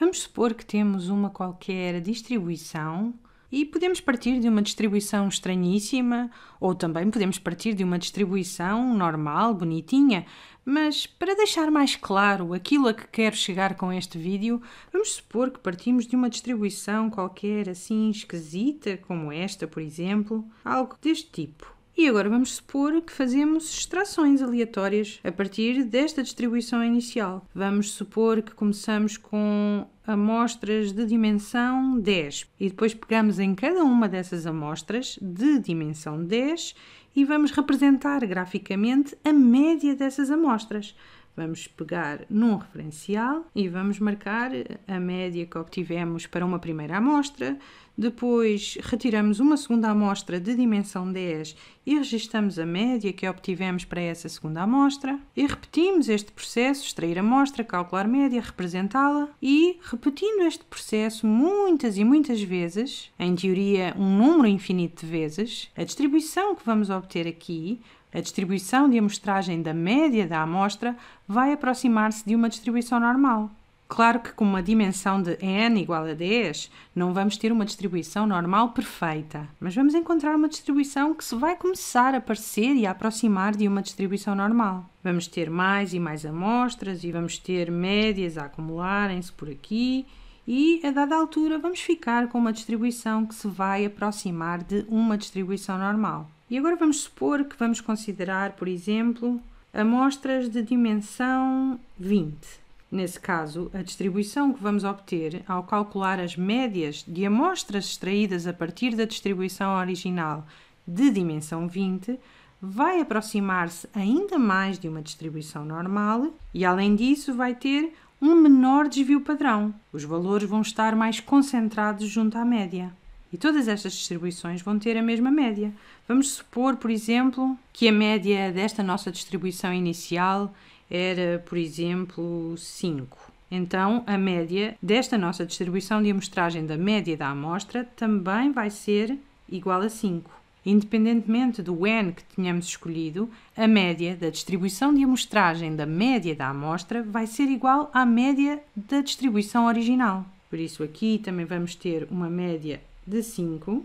Vamos supor que temos uma qualquer distribuição e podemos partir de uma distribuição estranhíssima ou também podemos partir de uma distribuição normal, bonitinha, mas para deixar mais claro aquilo a que quero chegar com este vídeo, vamos supor que partimos de uma distribuição qualquer assim esquisita, como esta, por exemplo, algo deste tipo. E agora vamos supor que fazemos extrações aleatórias a partir desta distribuição inicial. Vamos supor que começamos com amostras de dimensão 10 e depois pegamos em cada uma dessas amostras de dimensão 10 e vamos representar graficamente a média dessas amostras. Vamos pegar num referencial e vamos marcar a média que obtivemos para uma primeira amostra, depois retiramos uma segunda amostra de dimensão 10 e registamos a média que obtivemos para essa segunda amostra. E repetimos este processo, extrair amostra, calcular média, representá-la e repetindo este processo muitas e muitas vezes, em teoria um número infinito de vezes, a distribuição que vamos obter aqui a distribuição de amostragem da média da amostra vai aproximar-se de uma distribuição normal. Claro que com uma dimensão de n igual a 10, não vamos ter uma distribuição normal perfeita, mas vamos encontrar uma distribuição que se vai começar a parecer e a aproximar de uma distribuição normal. Vamos ter mais e mais amostras e vamos ter médias a acumularem-se por aqui e a dada altura vamos ficar com uma distribuição que se vai aproximar de uma distribuição normal. E agora vamos supor que vamos considerar, por exemplo, amostras de dimensão 20 Nesse caso, a distribuição que vamos obter ao calcular as médias de amostras extraídas a partir da distribuição original de dimensão 20 vai aproximar-se ainda mais de uma distribuição normal e, além disso, vai ter um menor desvio padrão. Os valores vão estar mais concentrados junto à média. E todas estas distribuições vão ter a mesma média. Vamos supor, por exemplo, que a média desta nossa distribuição inicial era, por exemplo, 5. Então, a média desta nossa distribuição de amostragem da média da amostra também vai ser igual a 5. Independentemente do N que tenhamos escolhido, a média da distribuição de amostragem da média da amostra vai ser igual à média da distribuição original. Por isso, aqui também vamos ter uma média de 5,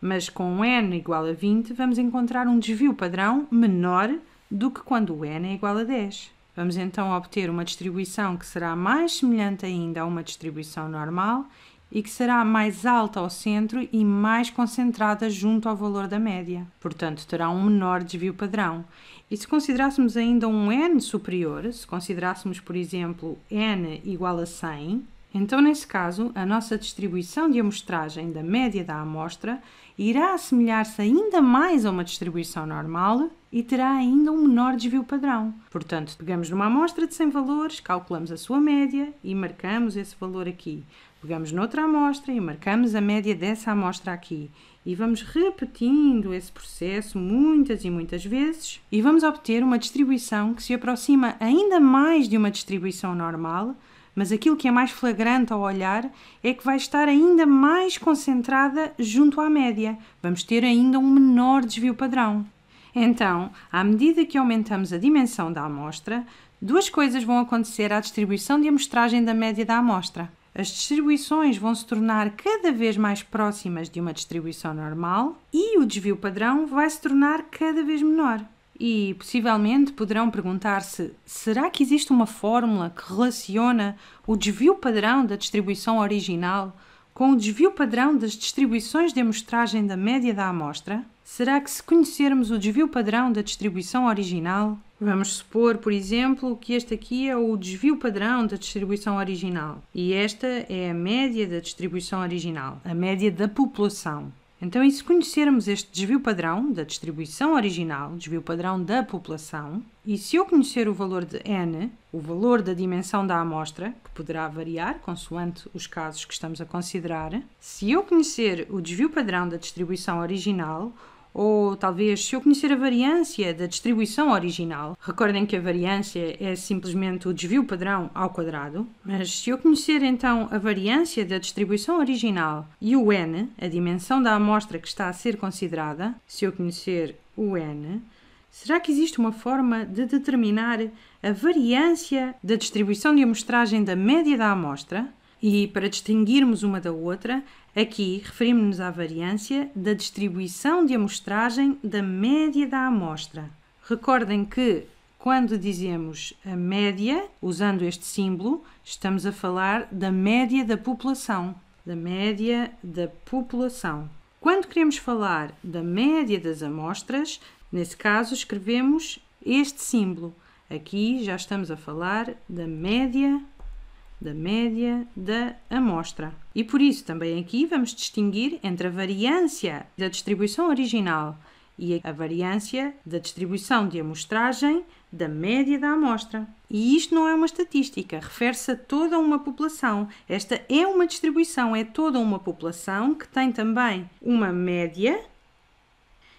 mas com N igual a 20, vamos encontrar um desvio padrão menor do que quando o n é igual a 10. Vamos então obter uma distribuição que será mais semelhante ainda a uma distribuição normal e que será mais alta ao centro e mais concentrada junto ao valor da média. Portanto, terá um menor desvio padrão. E se considerássemos ainda um n superior, se considerássemos, por exemplo, n igual a 100, então, nesse caso, a nossa distribuição de amostragem da média da amostra irá assemelhar-se ainda mais a uma distribuição normal e terá ainda um menor desvio padrão. Portanto, pegamos numa amostra de 100 valores, calculamos a sua média e marcamos esse valor aqui. Pegamos noutra amostra e marcamos a média dessa amostra aqui. E vamos repetindo esse processo muitas e muitas vezes e vamos obter uma distribuição que se aproxima ainda mais de uma distribuição normal, mas aquilo que é mais flagrante ao olhar é que vai estar ainda mais concentrada junto à média. Vamos ter ainda um menor desvio padrão. Então, à medida que aumentamos a dimensão da amostra, duas coisas vão acontecer à distribuição de amostragem da média da amostra. As distribuições vão se tornar cada vez mais próximas de uma distribuição normal e o desvio padrão vai se tornar cada vez menor. E possivelmente poderão perguntar-se: será que existe uma fórmula que relaciona o desvio padrão da distribuição original com o desvio padrão das distribuições de amostragem da média da amostra? Será que, se conhecermos o desvio padrão da distribuição original, vamos supor, por exemplo, que este aqui é o desvio padrão da distribuição original e esta é a média da distribuição original, a média da população. Então, e se conhecermos este desvio padrão da distribuição original, desvio padrão da população, e se eu conhecer o valor de n, o valor da dimensão da amostra, que poderá variar consoante os casos que estamos a considerar, se eu conhecer o desvio padrão da distribuição original, ou talvez se eu conhecer a variância da distribuição original, recordem que a variância é simplesmente o desvio padrão ao quadrado, mas se eu conhecer então a variância da distribuição original e o n, a dimensão da amostra que está a ser considerada, se eu conhecer o n, será que existe uma forma de determinar a variância da distribuição de amostragem da média da amostra? E para distinguirmos uma da outra, aqui referimos-nos à variância da distribuição de amostragem da média da amostra. Recordem que quando dizemos a média, usando este símbolo, estamos a falar da média da população. Da média da população. Quando queremos falar da média das amostras, nesse caso escrevemos este símbolo. Aqui já estamos a falar da média da média da amostra. E por isso também aqui vamos distinguir entre a variância da distribuição original e a variância da distribuição de amostragem da média da amostra. E isto não é uma estatística, refere-se a toda uma população. Esta é uma distribuição, é toda uma população que tem também uma média.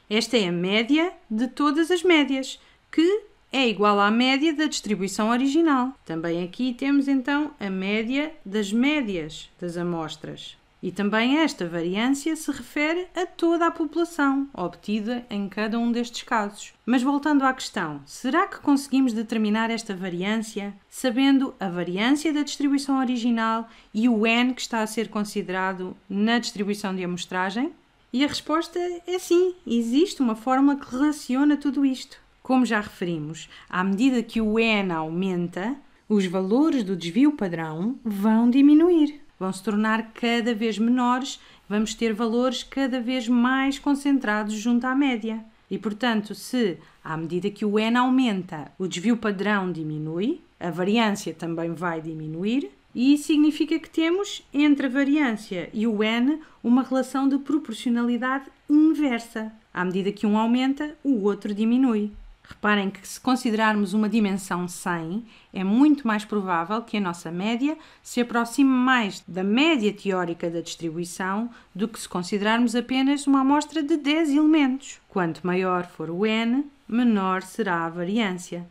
Esta é a média de todas as médias, que é igual à média da distribuição original. Também aqui temos então a média das médias das amostras. E também esta variância se refere a toda a população obtida em cada um destes casos. Mas voltando à questão, será que conseguimos determinar esta variância sabendo a variância da distribuição original e o n que está a ser considerado na distribuição de amostragem? E a resposta é sim, existe uma fórmula que relaciona tudo isto. Como já referimos, à medida que o N aumenta, os valores do desvio padrão vão diminuir, vão se tornar cada vez menores, vamos ter valores cada vez mais concentrados junto à média. E, portanto, se à medida que o N aumenta, o desvio padrão diminui, a variância também vai diminuir, e significa que temos entre a variância e o N uma relação de proporcionalidade inversa. À medida que um aumenta, o outro diminui. Reparem que se considerarmos uma dimensão 100, é muito mais provável que a nossa média se aproxime mais da média teórica da distribuição do que se considerarmos apenas uma amostra de 10 elementos. Quanto maior for o n, menor será a variância.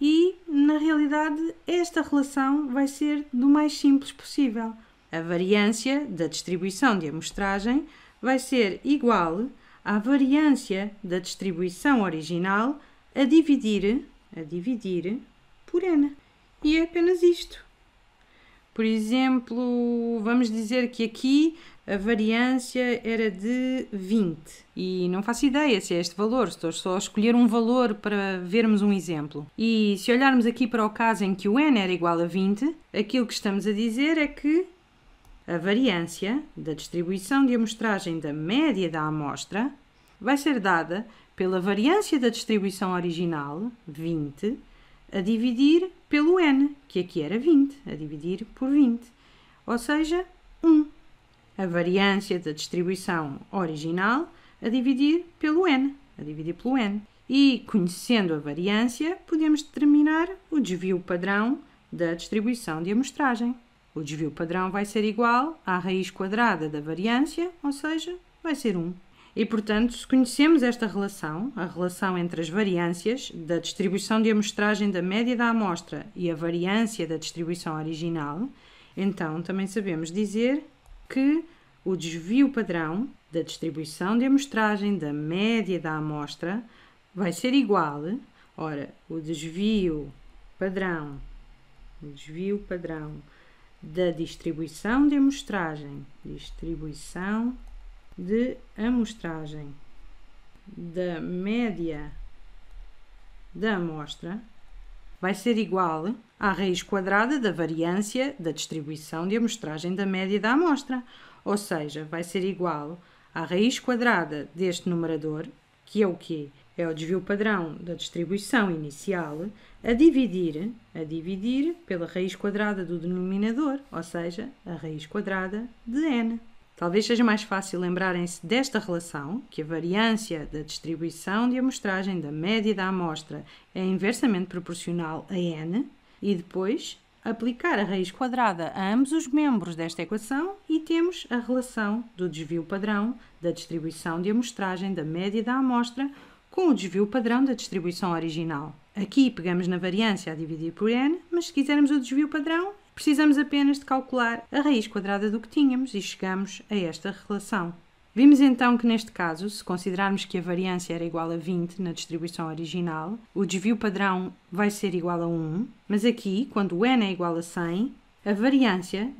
E, na realidade, esta relação vai ser do mais simples possível. A variância da distribuição de amostragem vai ser igual à variância da distribuição original a dividir, a dividir por n. E é apenas isto. Por exemplo, vamos dizer que aqui a variância era de 20 e não faço ideia se é este valor, estou só a escolher um valor para vermos um exemplo. E se olharmos aqui para o caso em que o n era igual a 20, aquilo que estamos a dizer é que a variância da distribuição de amostragem da média da amostra vai ser dada pela variância da distribuição original, 20, a dividir pelo n, que aqui era 20, a dividir por 20, ou seja, 1. A variância da distribuição original a dividir pelo n, a dividir pelo n. E, conhecendo a variância, podemos determinar o desvio padrão da distribuição de amostragem. O desvio padrão vai ser igual à raiz quadrada da variância, ou seja, vai ser 1. E, portanto, se conhecemos esta relação, a relação entre as variâncias da distribuição de amostragem da média da amostra e a variância da distribuição original, então também sabemos dizer que o desvio padrão da distribuição de amostragem da média da amostra vai ser igual, ora, o desvio padrão, o desvio padrão da distribuição de amostragem, distribuição de amostragem da média da amostra vai ser igual à raiz quadrada da variância da distribuição de amostragem da média da amostra, ou seja, vai ser igual à raiz quadrada deste numerador, que é o quê? É o desvio padrão da distribuição inicial a dividir, a dividir pela raiz quadrada do denominador, ou seja, a raiz quadrada de n. Talvez seja mais fácil lembrarem-se desta relação, que a variância da distribuição de amostragem da média da amostra é inversamente proporcional a n, e depois aplicar a raiz quadrada a ambos os membros desta equação e temos a relação do desvio padrão da distribuição de amostragem da média da amostra com o desvio padrão da distribuição original. Aqui pegamos na variância a dividir por n, mas se quisermos o desvio padrão, Precisamos apenas de calcular a raiz quadrada do que tínhamos e chegamos a esta relação. Vimos então que neste caso, se considerarmos que a variância era igual a 20 na distribuição original, o desvio padrão vai ser igual a 1, mas aqui, quando o n é igual a 100, a variância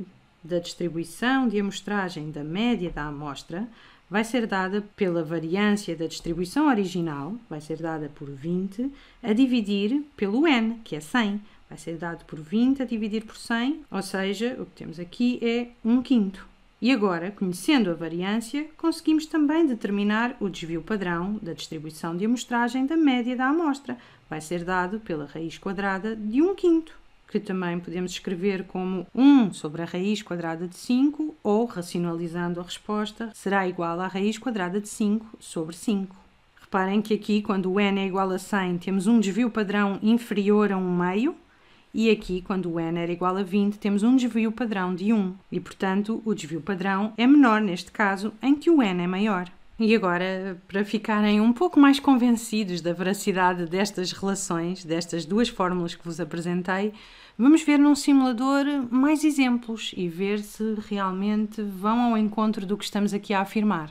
da distribuição de amostragem da média da amostra vai ser dada pela variância da distribuição original, vai ser dada por 20, a dividir pelo n, que é 100 vai ser dado por 20 a dividir por 100, ou seja, o que temos aqui é 1 quinto. E agora, conhecendo a variância, conseguimos também determinar o desvio padrão da distribuição de amostragem da média da amostra. Vai ser dado pela raiz quadrada de 1 quinto, que também podemos escrever como 1 sobre a raiz quadrada de 5, ou, racionalizando a resposta, será igual à raiz quadrada de 5 sobre 5. Reparem que aqui, quando o n é igual a 100, temos um desvio padrão inferior a 1 meio, e aqui, quando o n era igual a 20, temos um desvio padrão de 1. E, portanto, o desvio padrão é menor neste caso, em que o n é maior. E agora, para ficarem um pouco mais convencidos da veracidade destas relações, destas duas fórmulas que vos apresentei, vamos ver num simulador mais exemplos e ver se realmente vão ao encontro do que estamos aqui a afirmar.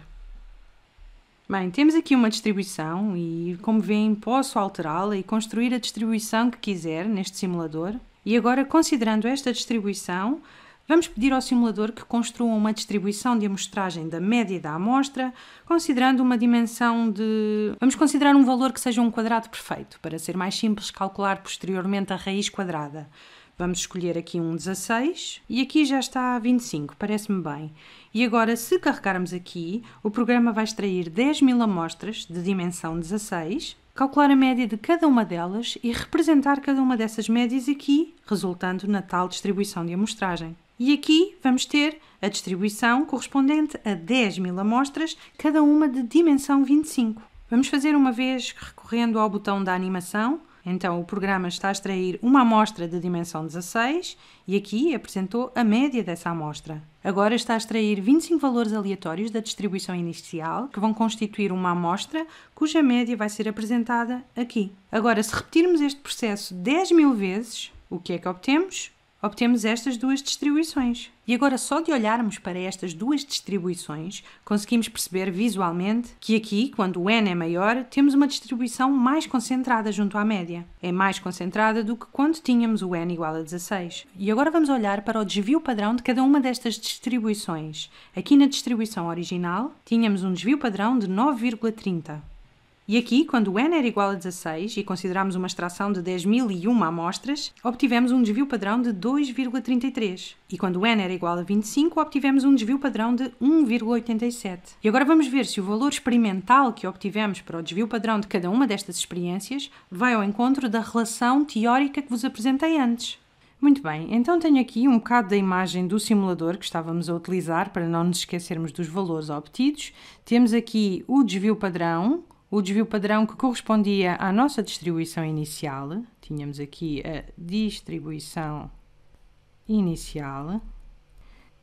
Bem, temos aqui uma distribuição e, como veem, posso alterá-la e construir a distribuição que quiser neste simulador. E agora, considerando esta distribuição, Vamos pedir ao simulador que construa uma distribuição de amostragem da média da amostra, considerando uma dimensão de. Vamos considerar um valor que seja um quadrado perfeito, para ser mais simples calcular posteriormente a raiz quadrada. Vamos escolher aqui um 16 e aqui já está 25, parece-me bem. E agora, se carregarmos aqui, o programa vai extrair 10 mil amostras de dimensão 16, calcular a média de cada uma delas e representar cada uma dessas médias aqui, resultando na tal distribuição de amostragem. E aqui vamos ter a distribuição correspondente a 10 mil amostras, cada uma de dimensão 25. Vamos fazer uma vez recorrendo ao botão da animação, então, o programa está a extrair uma amostra de dimensão 16 e aqui apresentou a média dessa amostra. Agora está a extrair 25 valores aleatórios da distribuição inicial, que vão constituir uma amostra cuja média vai ser apresentada aqui. Agora, se repetirmos este processo 10 mil vezes, o que é que obtemos? obtemos estas duas distribuições. E agora, só de olharmos para estas duas distribuições, conseguimos perceber visualmente que aqui, quando o n é maior, temos uma distribuição mais concentrada junto à média. É mais concentrada do que quando tínhamos o n igual a 16. E agora vamos olhar para o desvio padrão de cada uma destas distribuições. Aqui na distribuição original, tínhamos um desvio padrão de 9,30. E aqui, quando n era igual a 16 e consideramos uma extração de 10.001 amostras, obtivemos um desvio padrão de 2,33. E quando n era igual a 25, obtivemos um desvio padrão de 1,87. E agora vamos ver se o valor experimental que obtivemos para o desvio padrão de cada uma destas experiências vai ao encontro da relação teórica que vos apresentei antes. Muito bem, então tenho aqui um bocado da imagem do simulador que estávamos a utilizar para não nos esquecermos dos valores obtidos. Temos aqui o desvio padrão, o desvio padrão que correspondia à nossa distribuição inicial. Tínhamos aqui a distribuição inicial,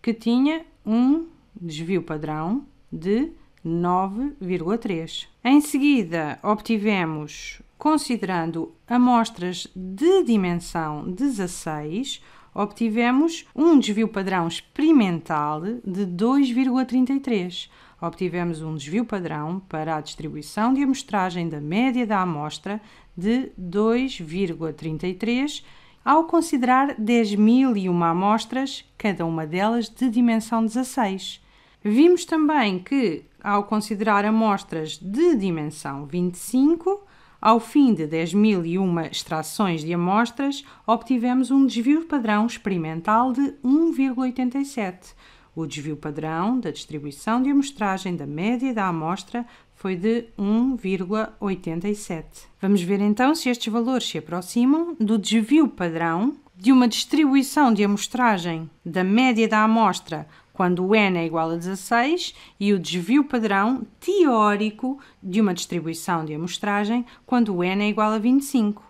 que tinha um desvio padrão de 9,3. Em seguida, obtivemos, considerando amostras de dimensão 16, obtivemos um desvio padrão experimental de 2,33 obtivemos um desvio padrão para a distribuição de amostragem da média da amostra de 2,33 ao considerar 10.001 amostras, cada uma delas de dimensão 16. Vimos também que, ao considerar amostras de dimensão 25, ao fim de 10.001 extrações de amostras, obtivemos um desvio padrão experimental de 1,87 o desvio padrão da distribuição de amostragem da média da amostra foi de 1,87. Vamos ver então se estes valores se aproximam do desvio padrão de uma distribuição de amostragem da média da amostra quando o n é igual a 16 e o desvio padrão teórico de uma distribuição de amostragem quando o n é igual a 25.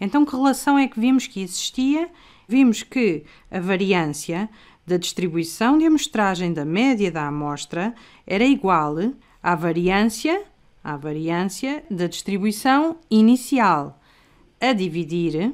Então, que relação é que vimos que existia? Vimos que a variância da distribuição de amostragem da média da amostra era igual à variância, à variância da distribuição inicial a dividir,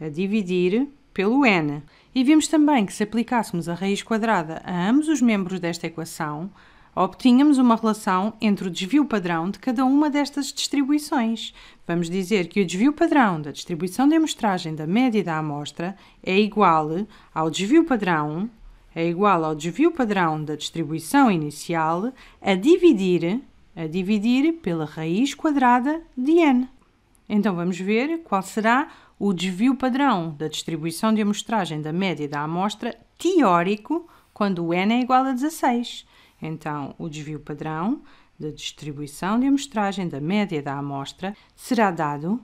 a dividir pelo n. E vimos também que se aplicássemos a raiz quadrada a ambos os membros desta equação, obtínhamos uma relação entre o desvio padrão de cada uma destas distribuições. Vamos dizer que o desvio padrão da distribuição de amostragem da média da amostra é igual ao desvio padrão é igual ao desvio padrão da distribuição inicial a dividir a dividir pela raiz quadrada de n. Então vamos ver qual será o desvio padrão da distribuição de amostragem da média da amostra teórico quando o n é igual a 16. Então, o desvio padrão da distribuição de amostragem da média da amostra será dado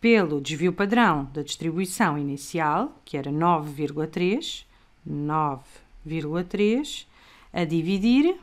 pelo desvio padrão da distribuição inicial, que era 9,3, 9,3, a dividir,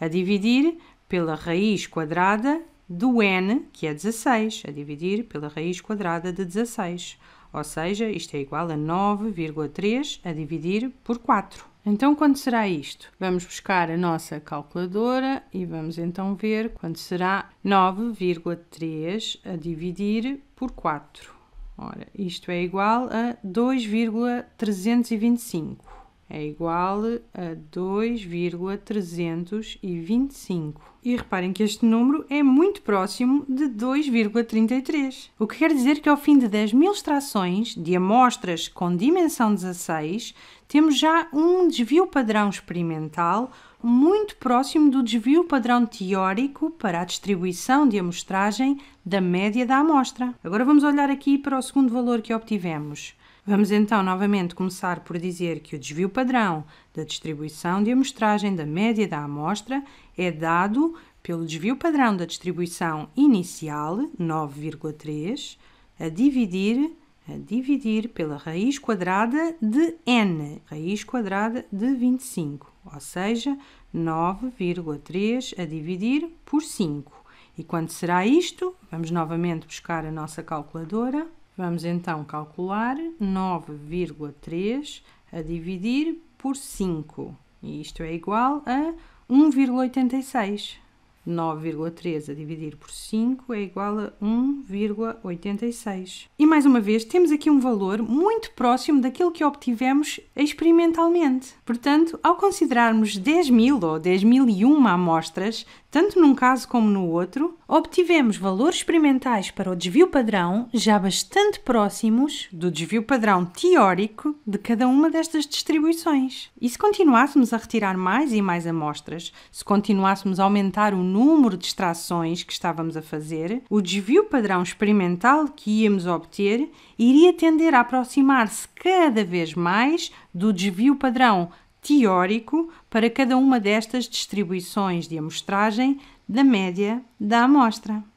a dividir pela raiz quadrada do n, que é 16, a dividir pela raiz quadrada de 16. Ou seja, isto é igual a 9,3 a dividir por 4. Então, quando será isto? Vamos buscar a nossa calculadora e vamos então ver quando será 9,3 a dividir por 4. Ora, isto é igual a 2,325 é igual a 2,325. E reparem que este número é muito próximo de 2,33, o que quer dizer que ao fim de 10 mil extrações de amostras com dimensão 16, temos já um desvio padrão experimental muito próximo do desvio padrão teórico para a distribuição de amostragem da média da amostra. Agora vamos olhar aqui para o segundo valor que obtivemos. Vamos então novamente começar por dizer que o desvio padrão da distribuição de amostragem da média da amostra é dado pelo desvio padrão da distribuição inicial, 9,3, a dividir a dividir pela raiz quadrada de n, raiz quadrada de 25, ou seja, 9,3 a dividir por 5. E quando será isto? Vamos novamente buscar a nossa calculadora. Vamos então calcular 9,3 a dividir por 5. E isto é igual a 1,86. 9,3 a dividir por 5 é igual a 1,86. E mais uma vez, temos aqui um valor muito próximo daquilo que obtivemos experimentalmente. Portanto, ao considerarmos 10.000 ou 10.001 amostras, tanto num caso como no outro, obtivemos valores experimentais para o desvio padrão já bastante próximos do desvio padrão teórico de cada uma destas distribuições. E se continuássemos a retirar mais e mais amostras, se continuássemos a aumentar o número de extrações que estávamos a fazer, o desvio padrão experimental que íamos obter iria tender a aproximar-se cada vez mais do desvio padrão teórico para cada uma destas distribuições de amostragem da média da amostra.